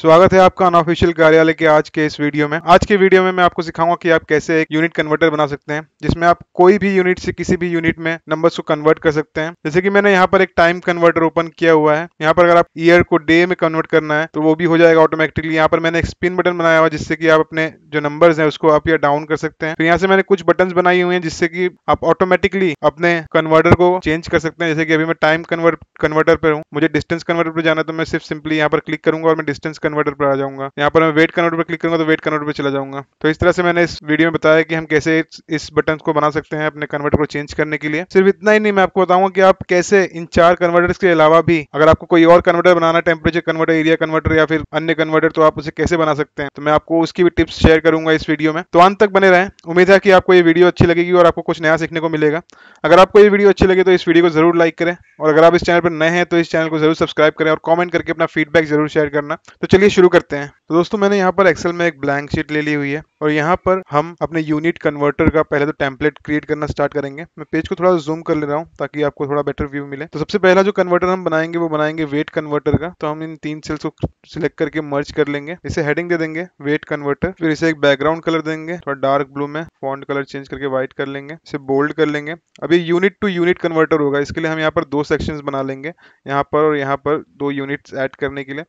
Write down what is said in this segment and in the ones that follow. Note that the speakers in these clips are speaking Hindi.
स्वागत है आपका अनऑफिशियल कार्यालय के आज के इस वीडियो में आज के वीडियो में मैं आपको सिखाऊंगा कि आप कैसे एक यूनिट कन्वर्टर बना सकते हैं जिसमें आप कोई भी यूनिट से किसी भी यूनिट में नंबर्स को कन्वर्ट कर सकते हैं जैसे कि मैंने यहाँ पर एक टाइम कन्वर्टर ओपन किया हुआ है यहाँ पर अगर आप ईयर को डे में कन्वर्ट करना है तो वो भी हो जाएगा ऑटोमेटिकली यहाँ पर मैंने एक स्पिन बटन बनाया हुआ जिससे कि आप अपने जो नंबर है उसको अप या डाउन कर सकते हैं फिर यहाँ से मैंने कुछ बटन बनाई हुए हैं जिससे की आप ऑटोमेटिकली अपने कन्वर्टर को चेंज कर सकते हैं जैसे कि अभी मैं टाइम कन्वर्ट कन्वर्टर पर हूँ मुझे डिस्टेंस कन्वर्टर पर जाना तो मैं सिर्फ सिंपली यहाँ पर क्लिक करूंगा और मैं डिस्टेंस कन्वर्टर पर आ जाऊंगा यहाँ पर मैं वेट कन्वर्टर पर क्लिक करूंगा तो वेट कन्वर्टर पर चला जाऊंगा तो इस तरह से मैंने इस वीडियो में बताया कि हम कैसे इस बटन को बना सकते हैं अपने कन्वर्टर को चेंज करने के लिए सिर्फ इतना ही नहीं मैं आपको बताऊंगा कि आप कैसे इन चार कन्वर्टर के अलावा भी अगर आपको कोई और कन्वर्टर बनाना टेम्परेचर कन्वर्टर एरिया कन्वर्टर या फिर अन्य कन्वर्टर तो आप उसे कैसे बना सकते हैं तो मैं आपको उसकी भी टिप्स शेयर करूंगा इस वीडियो में तो अंत तक बने रहें उम्मीद है कि आपको ये वीडियो अच्छी लगेगी और आपको कुछ नया सीखने को मिलेगा अगर आपको ये वीडियो अच्छी लगे तो इस वीडियो को जरूर लाइक करें और अगर आप इस चैनल पर नए हैं तो इस चैनल को जरूर सब्सक्राइब करें और कमेंट करके अपना फीडबैक जरूर शेयर करना तो चलिए शुरू करते हैं तो दोस्तों मैंने यहाँ पर एक्सेल में एक ब्लैंक शीट ले ली हुई है और यहाँ पर हम अपने यूनिट कन्वर्टर का पहले तो टेम्पलेट क्रिएट करना स्टार्ट करेंगे मैं पेज को थोड़ा जूम कर ले रहा हूँ ताकि आपको थोड़ा बेटर व्यू मिले तो सबसे पहला जो कन्वर्टर हम बनाएंगे वो बनाएंगे वेट कन्वर्टर का तो हम इन तीन सेल्स को सिलेक्ट करके मर्ज कर लेंगे इसे हेडिंग दे देंगे वेट कन्वर्टर फिर इसे एक बैकग्राउंड कलर देंगे थोड़ा डार्क ब्लू में फॉन्ट कलर चेंज करके व्हाइट कर लेंगे इसे बोल्ड कर लेंगे अभी यूनिट टू यूनिट कन्वर्टर होगा इसके लिए हम यहाँ पर दो सेक्शन बना लेंगे यहाँ पर और यहाँ पर दो यूनिट एड करने के लिए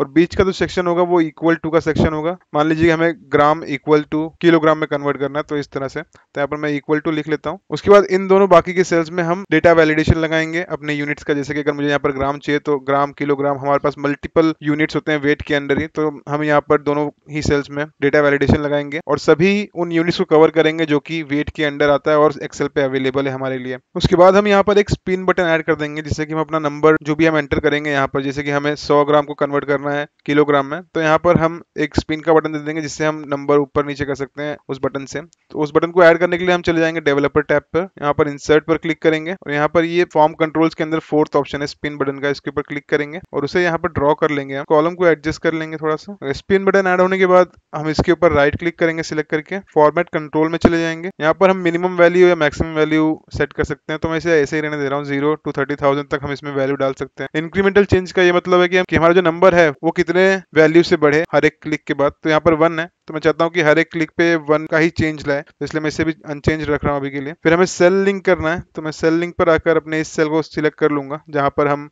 और बीच का जो तो सेक्शन होगा वो इक्वल टू का सेक्शन होगा मान लीजिए हमें ग्राम इक्वल टू किलोग्राम में कन्वर्ट करना है तो इस तरह से तो यहाँ पर मैं इक्वल टू लिख लेता हूँ उसके बाद इन दोनों बाकी के सेल्स में हम डेटा वैलिडेशन लगाएंगे अपने यूनिट्स का जैसे कि अगर मुझे यहाँ पर ग्राम चाहिए तो ग्राम किलोग्राम हमारे पास मल्टीपल यूनिट्स होते हैं वेट के अंदर ही तो हम यहाँ पर दोनों ही सेल्स में डेटा वैलिडेशन लगाएंगे और सभी उन यूनिट्स को कवर करेंगे जो कि वेट के अंडर आता है और एक्सेल पे अवेलेबल है हमारे लिए उसके बाद हम यहाँ पर एक स्पिन बटन ऐड कर देंगे जिससे कि हम अपना नंबर जो भी हम एंटर करेंगे यहाँ पर जैसे कि हमें सौ ग्राम को कन्वर्ट करना है किलो किलोग्राम में तो यहाँ पर हम एक स्पिन का बटन दे देंगे जिससे हम नंबर ऊपर नीचे कर सकते हैं उस बटन से तो उस बटन को ऐड करने के लिए हम चले जाएंगे डेवलपर टैप पर यहाँ पर इंसर्ट पर क्लिक करेंगे और यहाँ पर ये फॉर्म कंट्रोल्स के अंदर फोर्थ ऑप्शन है स्पिन बटन का इसके ऊपर क्लिक करेंगे और उसे यहाँ पर ड्रॉ कर लेंगे हम कॉलम को एडजस्ट कर लेंगे थोड़ा सा स्पिन बटन एड होने के बाद हम इसके ऊपर राइट क्लिक करेंगे सिलेक्ट करके फॉर्मेट कंट्रोल में चले जाएंगे यहाँ पर हम मिनिमम वैल्यू या मैक्सिमम वैल्यू सेट कर सकते हैं तो मैं इसे ऐसे ही रहने दे रहा हूँ जीरो टू थर्टी थाउजेंड तक हम इसमें वैल्यू डाल सकते हैं इंक्रीमेंटल चेंज का ये मतलब है कि हमारा जो नंबर है वो कितने वैल्यू से बढ़े हर एक क्लिक के बाद तो यहाँ पर वन है तो मैं चाहता हूँ कि हर एक क्लिक पे वन का ही चेंज लाए तो इसलिए मैं इसे भी अनचेंज रख रहा हूँ अभी के लिए फिर हमें सेल लिंक करना है तो मैं सेल लिंक पर आकर अपने इस सेल को सिलेक्ट कर लूंगा जहाँ पर हम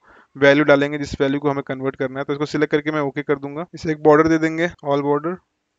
वैल्यू डालेंगे जिस वैल्यू को हमें कन्वर्ट करना है तो इसको सिलेक्ट करके मैं ओके कर दूंगा इसे एक बॉर्डर दे देंगे ऑल बॉर्डर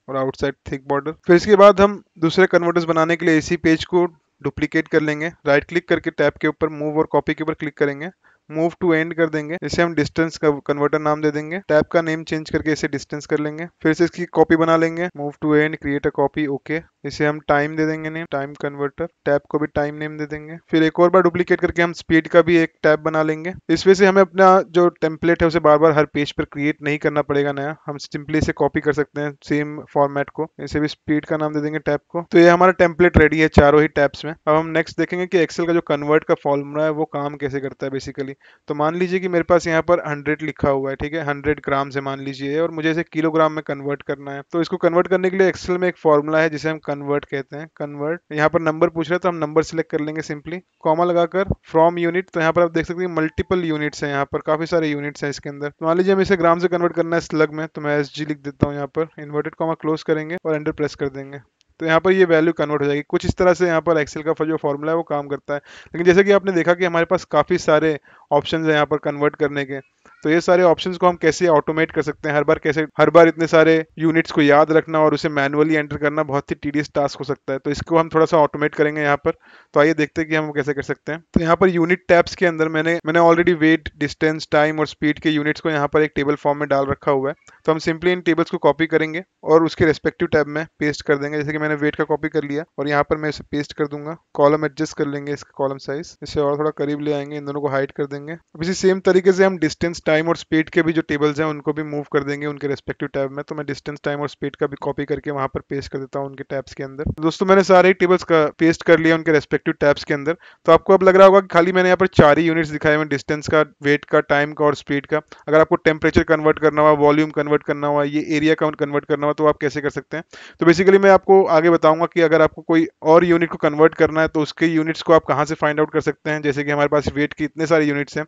और आउटसाइड थिक बॉर्डर फिर इसके बाद हम दूसरे कन्वर्टर्स बनाने के लिए इसी पेज को डुप्लीकेट कर लेंगे राइट क्लिक करके टैब के ऊपर मूव और कॉपी के ऊपर क्लिक करेंगे मूव टू एंड कर देंगे इसे हम डिस्टेंस का कन्वर्टर नाम दे देंगे टैप का नेम चेंज करके इसे डिस्टेंस कर लेंगे फिर से इसकी कॉपी बना लेंगे move to and create a copy okay इसे हम टाइम दे देंगे नेम टाइम कन्वर्टर टैप को भी टाइम नेम दे देंगे फिर एक और बार डुप्लीकेट करके हम स्पीड का भी एक टैप बना लेंगे इस वजह से हमें अपना जो टेम्पलेट है उसे बार बार हर पेज पर क्रिएट नहीं करना पड़ेगा नया हम सिंपली इसे कॉपी कर सकते हैं सेम फॉर्मेट को इसे भी स्पीड का नाम दे देंगे टैप को तो ये हमारा टेम्पलेट रेडी है चारों ही टैप्स में अब हम नेक्स्ट देखेंगे कि एक्सेल का जो कन्वर्ट का फॉर्मूला है वो काम कैसे करता है बेसिकली तो मान लीजिए कि मेरे पास यहाँ पर हंड्रेड लिखा हुआ है ठीक है हंड्रेड ग्राम से मान लीजिए और मुझे इसे किलोग्राम में कन्वर्ट करना है तो इसको कन्वर्ट करने के लिए एक्सेल में एक फॉर्मूला है जिसे हम कन्वर्ट कहते हैं कन्वर्ट यहाँ पर नंबर पूछ रहे तो हम नंबर सेलेक्ट कर लेंगे सिंपली कॉमा लगाकर फ्रॉम यूनिट तो यहाँ पर आप देख सकते हैं मल्टीपल यूनिट्स हैं यहाँ पर काफी सारे यूनिट्स हैं इसके अंदर तो मान लीजिए हम इसे ग्राम से कन्वर्ट करना है स्लग में तो मैं एस लिख देता हूँ यहाँ पर इन्वर्टेड कॉमा क्लोज करेंगे और एंडर प्रेस कर देंगे तो यहाँ पर ये वैल्यू कन्वर्ट हो जाएगी कुछ इस तरह से यहाँ पर एक्सेल का जो फॉर्मूला है वो काम करता है लेकिन जैसे कि आपने देखा कि हमारे पास काफ़ी सारे ऑप्शन हैं यहाँ पर कन्वर्ट करने के तो ये सारे ऑप्शन को हम कैसे ऑटोमेट कर सकते हैं हर बार कैसे हर बार इतने सारे यूनिट्स को याद रखना और उसे मैनुअली एंटर करना बहुत ही टीडियस टास्क हो सकता है तो इसको हम थोड़ा सा ऑटोमेट करेंगे यहाँ पर तो आइए देखते हैं कि हम कैसे कर सकते हैं तो यहाँ पर यूनिट टैप्स के अंदर मैंने मैंने ऑलरेडी वेट डिस्टेंस टाइम और स्पीड के यूनिट्स को यहाँ पर एक टेबल फॉर्म में डाल रखा हुआ है तो हम सिंपली इन टेबल्स को कॉपी करेंगे और उसके रेस्पेक्टिव टैब में पेस्ट कर देंगे जैसे कि मैंने वेट का कॉपी कर लिया और यहाँ पर मैं इसे पेस्ट कर दूंगा कॉलम एडजस्ट कर लेंगे इसका कॉलम साइज इसे और थोड़ा करीब ले आएंगे इन दोनों को हाइड कर देंगे अब इसी सेम तरीके से हम डिस्टेंस टाइम टाइम और स्पीड के भी जो टेबल्स हैं उनको भी मूव कर देंगे उनके रेस्पेक्टिव टैब में तो मैं डिस्टेंस टाइम और स्पीड का भी कॉपी करके वहाँ पर पेस्ट कर देता हूँ उनके टैब्स के अंदर दोस्तों मैंने सारे टेबल्स का पेस्ट कर लिया उनके रेस्पेक्टिव टैब्स के अंदर तो आपको अब लग रहा होगा कि खाली मैंने यहाँ पर चार ही यूनिट्स दिखाए हुए डिस्टेंस का वेट का टाइम का और स्पीड का अगर आपको टेम्परेचर कन्वर्ट करना हुआ वॉल्यूम कन्वर्ट करना हुआ ये एरिया का कन्वर्ट करना हुआ तो आप कैसे कर सकते हैं तो बेसिकली मैं आपको आगे बताऊंगा कि अगर आपको कोई और यूनिट को कन्वर्ट करना है तो उसके यूनिट्स को आप कहाँ से फाइंड आउट कर सकते हैं जैसे कि हमारे पास वेट के इतने सारे यूनिट्स हैं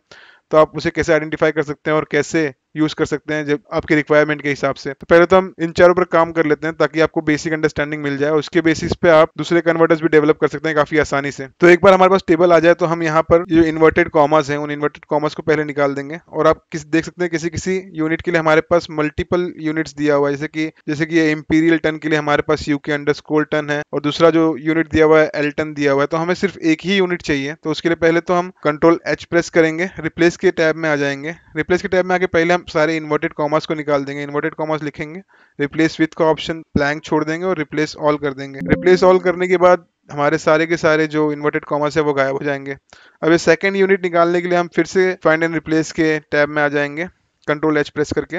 तो आप उसे कैसे आइडेंटिफाई कर सकते हैं और कैसे यूज कर सकते हैं जब आपके रिक्वायरमेंट के हिसाब से तो पहले तो हम इन चारों पर काम कर लेते हैं ताकि आपको बेसिक अंडरस्टैंडिंग मिल जाए उसके बेसिस पे आप दूसरे कन्वर्टर्स भी डेवलप कर सकते हैं काफी आसानी से तो एक बार हमारे पास टेबल आ जाए तो हम यहाँ पर जो इन्वर्टेड कॉमर्स है उन इन्वर्टेड कॉमर्स को पहले निकाल देंगे और आप किस देख सकते हैं किसी किसी यूनिट के लिए हमारे पास मल्टीपल यूनिट्स दिया हुआ है जैसे की जैसे की इम्पीरियल टन के लिए हमारे पास यू के अंडर टन है और दूसरा जो यूनिट दिया हुआ है एल टन दिया हुआ है तो हमें सिर्फ एक ही यूनिट चाहिए तो उसके लिए पहले तो हम कंट्रोल एच प्रेस करेंगे रिप्लेस के टैब में आ जाएंगे रिप्लेस के टैब में आके पहले हम सारे इन्वर्टेड कॉमर्स को निकाल देंगे इन्वर्टेड कॉमर्स लिखेंगे रिप्लेस विथ का ऑप्शन ब्लैंक छोड़ देंगे और रिप्लेस ऑल कर देंगे रिप्लेस ऑल करने के बाद हमारे सारे के सारे जो इन्वर्टेड कॉमर्स है वो गायब हो जाएंगे अब ये सेकेंड यूनिट निकालने के लिए हम फिर से फाइंड एंड रिप्लेस के टैब में आ जाएंगे कंट्रोल एच प्रेस करके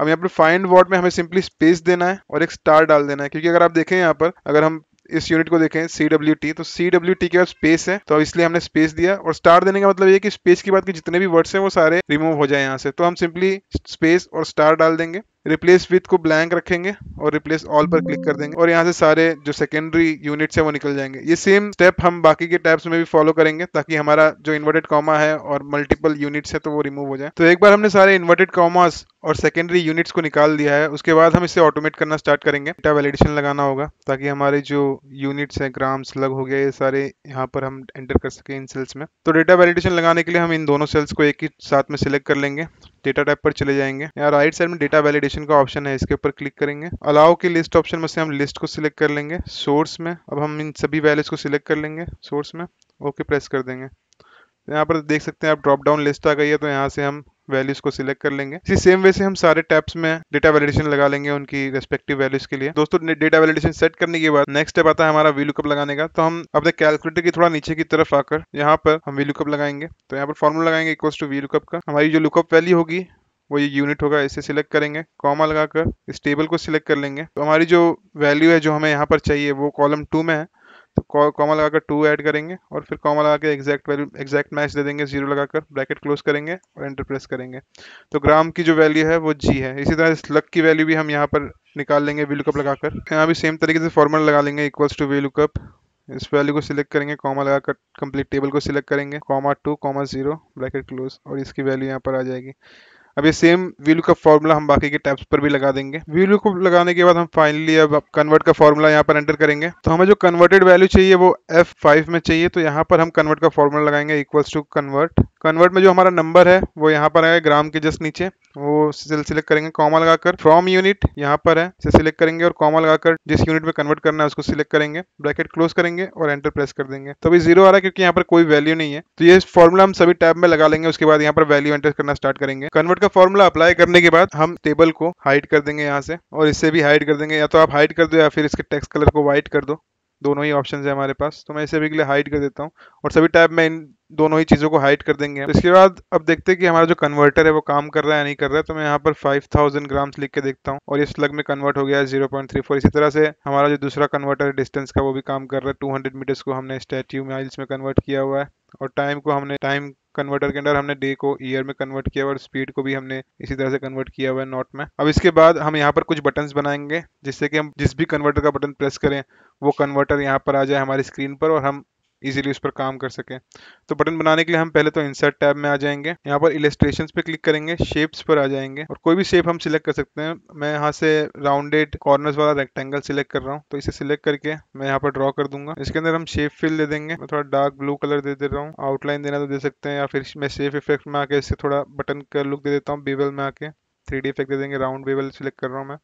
अब यहाँ पर फाइंड वर्ड में हमें सिंपली स्पेस देना है और एक स्टार डाल देना है क्योंकि अगर आप देखें यहाँ पर अगर हम इस यूनिट को देखें सी डब्ल्यू टी तो सी डब्ल्यू टी के बाद स्पेस है तो इसलिए हमने स्पेस दिया और स्टार देने का मतलब ये कि स्पेस के बाद के जितने भी वर्ड्स हैं वो सारे रिमूव हो जाए यहाँ से तो हम सिंपली स्पेस और स्टार डाल देंगे रिप्लेस विथ को ब्लैंक रखेंगे और रिप्लेस ऑल पर क्लिक कर देंगे और यहाँ से सारे जो सेकेंडरी यूनिट्स है वो निकल जाएंगे ये सेम स्टेप हम बाकी के टैब्स में भी फॉलो करेंगे ताकि हमारा जो इन्वर्टेड कॉमा है और मल्टीपल यूनिट्स है तो वो रिमूव हो जाए तो एक बार हमने सारे इन्वर्टेड कॉमास और सेकेंडरी यूनिट्स को निकाल दिया है उसके बाद हम इसे ऑटोमेट करना स्टार्ट करेंगे डेटा वैलिडेशन लगाना होगा ताकि हमारे जो यूनिट्स हैं ग्राम स्लग हो गया ये सारे यहाँ पर हम एंटर कर सकें इन सेल्स में तो डेटा वैलिडेशन लगाने के लिए हम इन दोनों सेल्स को एक ही साथ में सिलेक्ट कर लेंगे डेटा टाइप पर चले जाएंगे यहाँ राइट साइड में डेटा वैलिडेशन का ऑप्शन है इसके ऊपर क्लिक करेंगे अलाउ के लिस्ट ऑप्शन में से हम लिस्ट को सिलेक्ट कर लेंगे सोर्स में अब हम इन सभी वैल्यूज को सिलेक्ट कर लेंगे सोर्स में ओके प्रेस कर देंगे यहाँ पर देख सकते हैं आप ड्रॉप डाउन लिस्ट आ गई है तो यहाँ से हम वैल्यूज को सिलेक्ट कर लेंगे इसी सेम वे से हम सारे टैब्स में डेटा वैलिडेशन लगा लेंगे उनकी रेस्पेक्टिव वैल्यूज के लिए दोस्तों डेटा वैलिडेशन सेट करने के बाद नेक्स्ट स्टेप आता है हमारा वी लगाने का तो हम अपने कैलकुलेटर की थोड़ा नीचे की तरफ आकर यहाँ पर हम वी लगाएंगे तो यहाँ पर फॉर्मूला लगाएंगे इक्वल्स टू वी का हमारी जो लुकअप वैल्यू होगी वो ये यूनिट होगा इसे सिलेक्ट करेंगे कॉमा लगाकर इस टेबल को सिलेक्ट कर लेंगे तो हमारी जो वैल्यू है जो हमें यहाँ पर चाहिए वो कॉलम टू में है तो कॉमा लगाकर टू ऐड करेंगे और फिर कॉमा लगा के एग्जैक्ट वैल्यू एग्जैक्ट मैच दे देंगे जीरो लगाकर ब्रैकेट क्लोज करेंगे और एंटर प्रेस करेंगे तो ग्राम की जो वैल्यू है वो जी है इसी तरह लक की वैल्यू भी हम यहाँ पर निकाल लेंगे वी लुकअप लगाकर यहाँ भी सेम तरीके से फॉर्मल लगा लेंगे इक्वल्स टू वी लुकअप इस वैल्यू को सिलेक्ट करेंगे कॉमा लगाकर कंप्लीट टेबल को सिलेक्ट करेंगे comma two comma zero bracket close और इसकी वैल्यू यहाँ पर आ जाएगी अब ये सेम वी का फॉर्मूला हम बाकी के टैब्स पर भी लगा देंगे वीलू को लगाने के बाद हम फाइनली अब कन्वर्ट का फॉर्मूला यहाँ पर एंटर करेंगे तो हमें जो कन्वर्टेड वैल्यू चाहिए वो एफ फाइव में चाहिए तो यहाँ पर हम कन्वर्ट का फॉर्मूला लगाएंगे इक्वल्स टू कन्वर्ट कन्वर्ट में जो हमारा नंबर है वो यहाँ पर आएगा ग्राम के जस्ट नीचे वो सिलेक्ट करेंगे कॉमा लगाकर फ्रॉम यूनिट यहाँ पर है इसे सिलेक्ट करेंगे और कॉमा लगाकर जिस यूनिट में कन्वर्ट करना है उसको सिलेक्ट करेंगे ब्रैकेट क्लोज करेंगे और एंटर प्रेस कर देंगे तो अभी जीरो आ रहा है क्योंकि यहाँ पर कोई वैल्यू नहीं है तो ये फॉर्मुला हम सभी टैब में लगा लेंगे उसके बाद यहाँ पर वैल्यू एंटर करना स्टार्ट करेंगे कन्वर्ट का फॉर्मुला अप्लाई करने के बाद हम टेबल को हाइड कर देंगे यहाँ से और इससे भी हाइड कर देंगे या तो आप हाइड कर दो या फिर इसके टेक्स कलर को व्हाइट कर दो दोनों ही ऑप्शन है हमारे पास तो मैं इसे भी के लिए हाइड कर देता हूँ और सभी टैब में इन दोनों ही चीज़ों को हाइट कर देंगे इसके बाद अब देखते हैं कि हमारा जो कन्वर्टर है वो काम कर रहा है या नहीं कर रहा है तो मैं यहाँ पर 5000 ग्राम्स लिख के देखता हूँ और इस लग में कन्वर्ट हो गया है 0.34 इसी तरह से हमारा जो दूसरा कन्वर्टर है डिस्टेंस का वो भी काम कर रहा है टू मीटर्स को हमने स्टैट्यू माइल्स में कन्वर्ट किया हुआ है और टाइम को हमने टाइम कन्वर्टर के अंदर हमने डे को ईयर में कन्वर्ट किया हुआ और स्पीड को भी हमने इसी तरह से कन्वर्ट किया हुआ है नॉट में अब इसके बाद हम यहाँ पर कुछ बटन्स बनाएंगे जिससे कि हम जिस भी कन्वर्टर का बटन प्रेस करें वो कन्वर्टर यहाँ पर आ जाए हमारी स्क्रीन पर और हम इजीली उस पर काम कर सके तो बटन बनाने के लिए हम पहले तो इंसर्ट टैब में आ जाएंगे यहाँ पर इलेस्ट्रेशन पे क्लिक करेंगे शेप्स पर आ जाएंगे और कोई भी शेप हम सिलेक्ट कर सकते हैं मैं यहाँ से राउंडेड कॉर्नर्स वाला रेक्टेंगल सिलेक्ट कर रहा हूँ तो इसे सिलेक्ट करके मैं यहाँ पर ड्रॉ कर दूंगा इसके अंदर हम शेप फिल दे देंगे मैं थोड़ा डार्क ब्लू कलर दे दे रहा हूँ आउटलाइन देना तो दे सकते हैं या फिर मैं शेप इफेक्ट में आके इससे थोड़ा बटन का लुक दे देता हूँ बीवेल में आके थ्री डी इफेक्ट दे देंगे राउंड बीवेल सिलेक्ट कर रहा हूँ मैं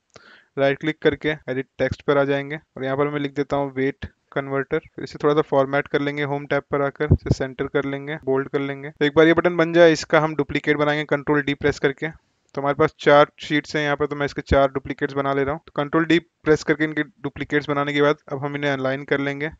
राइट क्लिक करके एडिट टेक्स्ट पर आ जाएंगे और यहाँ पर मैं लिख देता हूँ वेट कन्वर्टर इसे थोड़ा सा फॉर्मेट कर लेंगे होम टैब पर आकर इसे सेंटर कर लेंगे बोल्ड कर लेंगे तो एक बार ये बटन बन जाए इसका हम डुप्लीकेट बनाएंगे कंट्रोल डी प्रेस करके तो हमारे पास चार शीट्स हैं यहाँ पर तो मैं इसके चार डुप्लीकेट्स बना ले रहा हूँ तो कंट्रोल डी प्रेस करके इनके डुप्लीकेट्स बनाने के बाद अब हम इन्हें अनलाइन कर लेंगे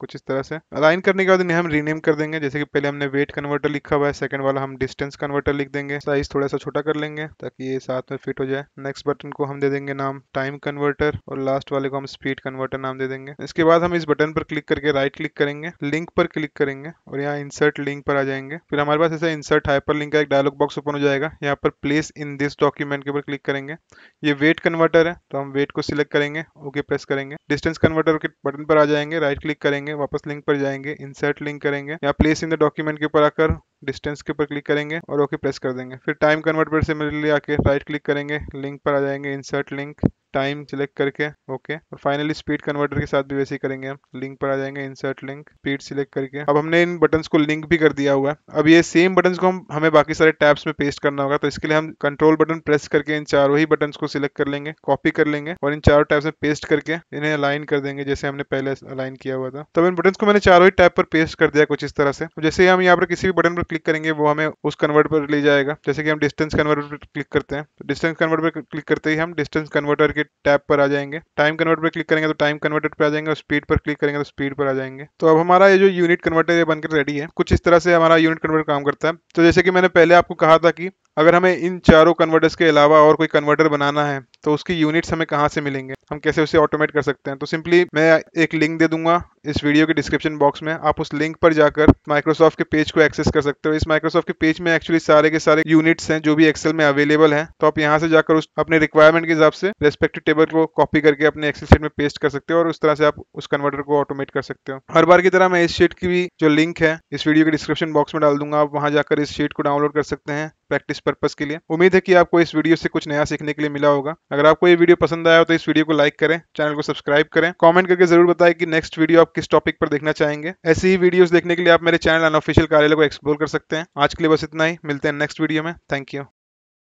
कुछ इस तरह से अलाइन करने के बाद इन्हें हम रीनेम कर देंगे जैसे कि पहले हमने वेट कन्वर्टर लिखा हुआ है सेकंड वाला हम डिस्टेंस कन्वर्टर लिख देंगे साइज थोड़ा सा छोटा कर लेंगे ताकि ये साथ में फिट हो जाए नेक्स्ट बटन को हम दे देंगे नाम टाइम कन्वर्टर और लास्ट वाले को हम स्पीड कन्वर्टर नाम दे देंगे इसके बाद हम इस बटन पर क्लिक करके राइट क्लिक करेंगे लिंक पर क्लिक करेंगे और यहाँ इंसर्ट लिंक पर आ जाएंगे फिर हमारे पास ऐसा इंसर्ट हाइपर लिंक का एक डायलॉग बॉक्स ओपन हो जाएगा यहाँ पर प्लेस इन दिस डॉक्यूमेंट के ऊपर क्लिक करेंगे ये वेट कन्वर्टर है तो हम वेट को सिलेक्ट करेंगे ओके प्रेस करेंगे डिस्टेंस कन्वर्टर के बटन पर आ जाएंगे राइट क्लिक करेंगे करेंगे वापस लिंक पर जाएंगे इंसर्ट लिंक करेंगे या प्लेस इन द डॉक्यूमेंट के ऊपर आकर डिस्टेंस के ऊपर क्लिक करेंगे और ओके प्रेस कर देंगे फिर टाइम कन्वर्ट पर सिमिलरली आके राइट क्लिक करेंगे लिंक पर आ जाएंगे इंसर्ट लिंक टाइम सिलेक्ट करके ओके और फाइनली स्पीड कन्वर्टर के साथ भी वैसे ही करेंगे हम लिंक पर आ जाएंगे इंसर्ट लिंक स्पीड सिलेक्ट करके अब हमने इन बटन को लिंक भी कर दिया हुआ है अब ये सेम बटन को हम हमें बाकी सारे टैब्स में पेस्ट करना होगा तो इसके लिए हम कंट्रोल बटन प्रेस करके इन चारों ही बटन को सिलेक्ट कर लेंगे कॉपी कर लेंगे और इन चारों टैब्स में पेस्ट करके इन्हें अलाइन कर देंगे जैसे हमने पहले अलाइन किया हुआ था तब तो इन बटन को मैंने चारों ही टैब पर पेस्ट कर दिया कुछ इस तरह से जैसे हम यहाँ पर किसी भी बटन पर क्लिक करेंगे वो हमें उस कन्वर्ट पर ले जाएगा जैसे कि हम डिस्टेंस कन्वर्ट पर क्लिक करते हैं तो डिस्टेंस कन्वर्ट पर क्लिक करते ही हम डिस्टेंस कन्वर्टर के टैब पर आ जाएंगे टाइम कन्वर्ट पर क्लिक करेंगे तो टाइम कन्वर्टर पर आ जाएंगे और स्पीड पर क्लिक करेंगे तो स्पीड पर आ जाएंगे तो अब हमारा ये जो यूनिट कन्वर्टर ये बनकर रेडी है कुछ इस तरह से हमारा यूनिट कन्वर्टर काम करता है तो जैसे कि मैंने पहले आपको कहा था कि अगर हमें इन चारों कन्वर्टर्स के अलावा और कोई कन्वर्टर बनाना है तो उसकी यूनिट्स हमें कहाँ से मिलेंगे हम कैसे उसे ऑटोमेट कर सकते हैं तो सिंपली मैं एक लिंक दे दूंगा इस वीडियो के डिस्क्रिप्शन बॉक्स में आप उस लिंक पर जाकर माइक्रोसॉफ्ट के पेज को एक्सेस कर सकते हो इस माइक्रोसॉफ्ट के पेज में एक्चुअली सारे के सारे यूनिट्स हैं जो भी एक्सेल में अवेलेबल है तो आप यहाँ से जाकर उस अपने रिक्वायरमेंट के हिसाब से रेस्पेक्टिव टेबल को कॉपी करके अपने एक्सेल शीट में पेस्ट कर सकते हो और उस तरह से आप उस कन्वर्टर को ऑटोमेट कर सकते हो हर बार की तरह मैं इस शीट की भी जो लिंक है इस वीडियो के डिस्क्रिप्शन बॉक्स में डाल दूंगा आप वहां जाकर इस शीट को डाउनलोड कर सकते हैं प्रैक्टिस पर्पज के लिए उम्मीद है कि आपको इस वीडियो से कुछ नया सीखने के लिए मिला होगा अगर आपको ये वीडियो पसंद आया हो तो इस वीडियो को लाइक करें चैनल को सब्सक्राइब करें कॉमेंट करके जरूर बताए कि नेक्स्ट वीडियो आप किस टॉपिक पर देखना चाहेंगे ऐसी ही वीडियो देखने के लिए आप मेरे चैनल अनऑफिशियल कार्यालय को एक्सप्लोर कर सकते हैं आज के लिए बस इतना ही मिलते हैं नेक्स्ट वीडियो में थैंक यू